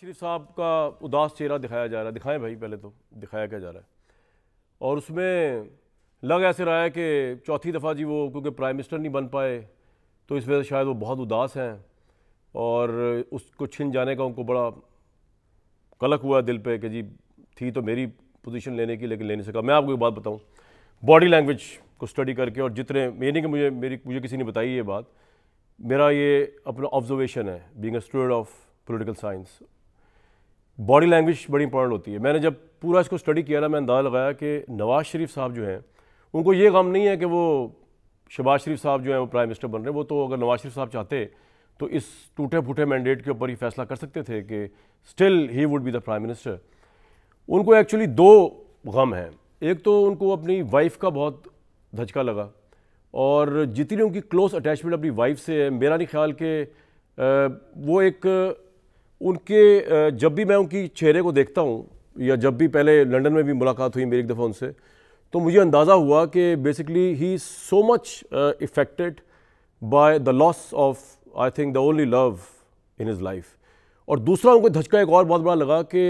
शरीफ साहब का उदास चेहरा दिखाया जा रहा है दिखाएं भाई पहले तो दिखाया क्या जा रहा है और उसमें लग ऐसे रहा है कि चौथी दफ़ा जी वो क्योंकि प्राइम मिनिस्टर नहीं बन पाए तो इस वजह से शायद वो बहुत उदास हैं और उसको छिन जाने का उनको बड़ा कलक हुआ दिल पे कि जी थी तो मेरी पोजीशन लेने की लेकिन ले नहीं सका मैं आपको एक बात बताऊं बॉडी लैंग्वेज को स्टडी करके और जितने ये कि मुझे मेरी मुझे किसी ने बताई ये बात मेरा ये अपना ऑब्जर्वेशन है being a student of political science body language बड़ी इंपॉर्टेंट होती है मैंने जब पूरा इसको स्टडी किया ना मैं अंदाज़ा लगाया कि नवाज़ शरीफ साहब जो हैं उनको ये गम नहीं है कि वो शबाज शरीफ साहब जो हैं वो प्राइम मिनिस्टर बन रहे हैं वो तो अगर नवाज़ शरीफ साहब चाहते तो इस टूटे फूटे मैंडेट के ऊपर ही फैसला कर सकते थे कि still he would be the prime minister उनको एक्चुअली दो गम हैं एक तो उनको अपनी वाइफ का बहुत धचका लगा और जितनी उनकी क्लोज अटैचमेंट अपनी वाइफ से है मेरा नहीं ख्याल कि वो एक उनके जब भी मैं उनकी चेहरे को देखता हूँ या जब भी पहले लंदन में भी मुलाकात हुई मेरी एक दफ़ा उनसे तो मुझे अंदाज़ा हुआ कि basically he so much affected by the loss of I think the only love in his life और दूसरा उनको धचका एक और बहुत बड़ा लगा कि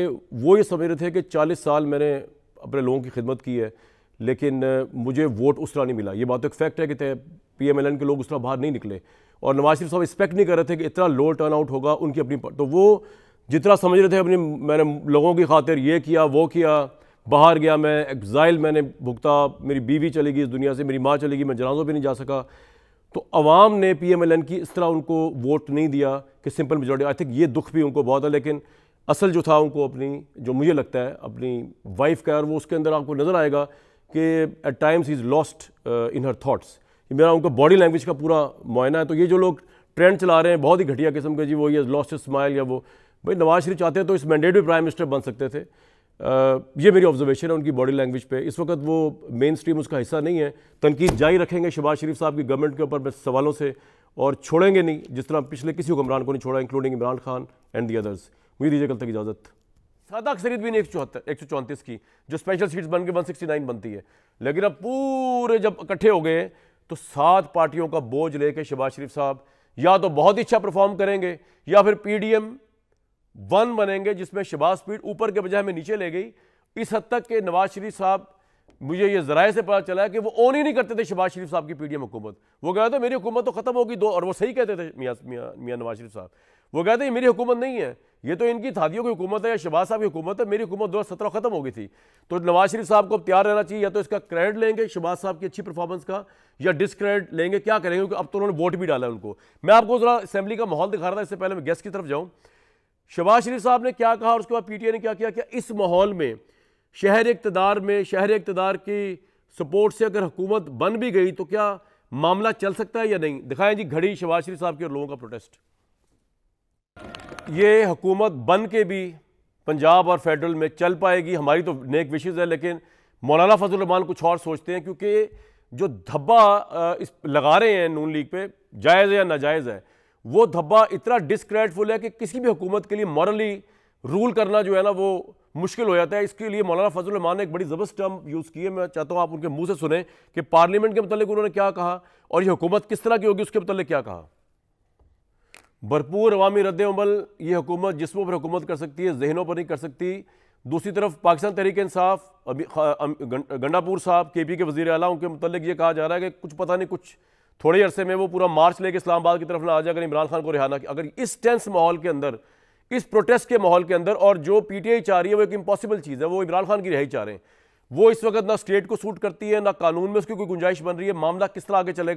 वो ये समझ रहे थे कि 40 साल मैंने अपने लोगों की खिदमत की है लेकिन मुझे वोट उस तरह नहीं मिला ये बात तो एक फैक्ट है कि पी एम एल एन के लोग उस तरह बाहर नहीं निकले और नवाज शरीफ साहब एक्सपेक्ट नहीं कर रहे थे कि इतना लो टर्न आउट होगा उनकी अपनी तो वो जितना समझ रहे थे अपनी मैंने लोगों की खातिर ये किया वो किया बाहर गया मैं एग्ज़ाइल मैंने भुगता मेरी बीवी चलेगी इस दुनिया से मेरी माँ चलेगी मैं जनाजों पर नहीं जा सका तो अवाम ने पी एम एल एन की इस तरह उनको वोट नहीं दिया कि सिंपल मेजोरिटी आई थिंक ये दुख भी उनको बहुत है लेकिन असल जो था उनको अपनी जो मुझे लगता है अपनी वाइफ का और वो उसके अंदर आपको नज़र आएगा कि at times is lost in her thoughts कि मेरा उनका बॉडी लैंग्वेज का पूरा मुआयना है तो ये जो लोग ट्रेंड चला रहे हैं बहुत ही घटिया किस्म के जी वो ये लॉस्ट स्माइल या वो भाई नवाज शरीफ चाहते हैं तो इस मैंडेट भी प्राइम मिनिस्टर बन सकते थे आ, ये मेरी ऑब्जर्वेशन है उनकी बॉडी लैंग्वेज पे इस वक्त वो मेन स्ट्रीम उसका हिस्सा नहीं है तनकीद जारी रखेंगे शहबाज शरीफ साहब की गवर्नमेंट के ऊपर सवालों से और छोड़ेंगे नहीं जिस तरह पिछले किसी हुक्मरान को नहीं छोड़ा including Imran Khan and the others मुझे दीजिए कल तक इजाज़त सादा अक्सरीत भी नहीं एक चौहत्तर एक सौ चौंतीस की जो स्पेशल सीट्स बन के वन सिक्सटी नाइन बनती है लेकिन अब पूरे जब इकट्ठे हो गए तो सात पार्टियों का बोझ लेके शबाज शरीफ साहब या तो बहुत ही अच्छा परफॉर्म करेंगे या फिर पीडीएम वन बनेंगे जिसमें शबाज स्पीड ऊपर के बजाय में नीचे ले गई इस हद तक के नवाज शरीफ साहब मुझे ये जराए से पता चला कि वो ओन ही नहीं करते थे शबाज शरीफ साहब की पीडीएम हुकूमत वो कहते थे मेरी हुकूमत तो ख़त्म होगी दो और वो सही कहते थे मियाँ मियाँ नवाज शरीफ साहब वो कहते मेरी हुकूमत नहीं है ये तो इनकी थादियों की हुकूमत है या शहबाज साहब की हुकूमत है मेरी हुकूमत दो हज़ार सत्रह ख़त्म हो गई थी तो नवाज शरीफ साहब को अब तैयार रहना चाहिए या तो इसका क्रेडिट लेंगे शहबाज साहब की अच्छी परफॉर्मेंस का या डिसक्रेडिट लेंगे क्या करेंगे क्योंकि अब तो उन्होंने वोट भी डाला उनको मैं आपको ज़रा असम्बली का माहौल दिखा रहा था इससे पहले मैं गेस्ट की तरफ जाऊँ शहबाज शरीफ साहब ने क्या कहा और उसके बाद पी ने क्या किया क्या इस माहौल में शहर इकतदार में शहर इकतदार की सपोर्ट से अगर हुकूमत बन भी गई तो क्या मामला चल सकता है या नहीं दिखाएं जी घड़ी शहबाज शरीफ साहब के और लोगों का प्रोटेस्ट ये हुकूमत बन के भी पंजाब और फेडरल में चल पाएगी हमारी तो नेक विशेज़ है लेकिन मौलाना फजल रमान कुछ और सोचते हैं क्योंकि जो धब्बा इस लगा रहे हैं नून लीग पे जायज़ है या नाजायज़ है वो धब्बा इतना डिसक्रेडिटफुल है कि किसी भी हुकूमत के लिए मॉरली रूल करना जो है ना वो मुश्किल हो जाता है इसके लिए मौलाना फजल रमान ने एक बड़ी ज़बरदस्त टर्म यूज़ की है मैं चाहता हूँ आप उनके मुँह से सुने कि पार्लियामेंट के मतलब उन्होंने क्या कहा और ये हुकूमत किस तरह की होगी उसके मतलब क्या कहा भरपूर अवामी रद्द अमल ये हुकूमत जिसमों पर हुकूमत कर सकती है जहनों पर नहीं कर सकती दूसरी तरफ पाकिस्तान तहरीक इंसाफ अभी गंडापुर साहब के पी के वजी अला उनके मतलब ये कहा जा रहा है कि कुछ पता नहीं कुछ थोड़े अरसे में वो पूरा मार्च लेके इस्लामाबाद की तरफ ना आ जाए अगर इमरान खान को रिहाना अगर इस टेंस माहौल के अंदर इस प्रोटेस्ट के माहौल के अंदर और जो पी टी आई चाह रही है वो एक इम्पॉसिबल चीज़ है वो इमरान खान की रिहाई चाह रहे हैं वो इस वक्त ना स्टेट को सूट करती है ना कानून में उसकी कोई गुंजाइश बन रही है मामला किस तरह आगे चलेगा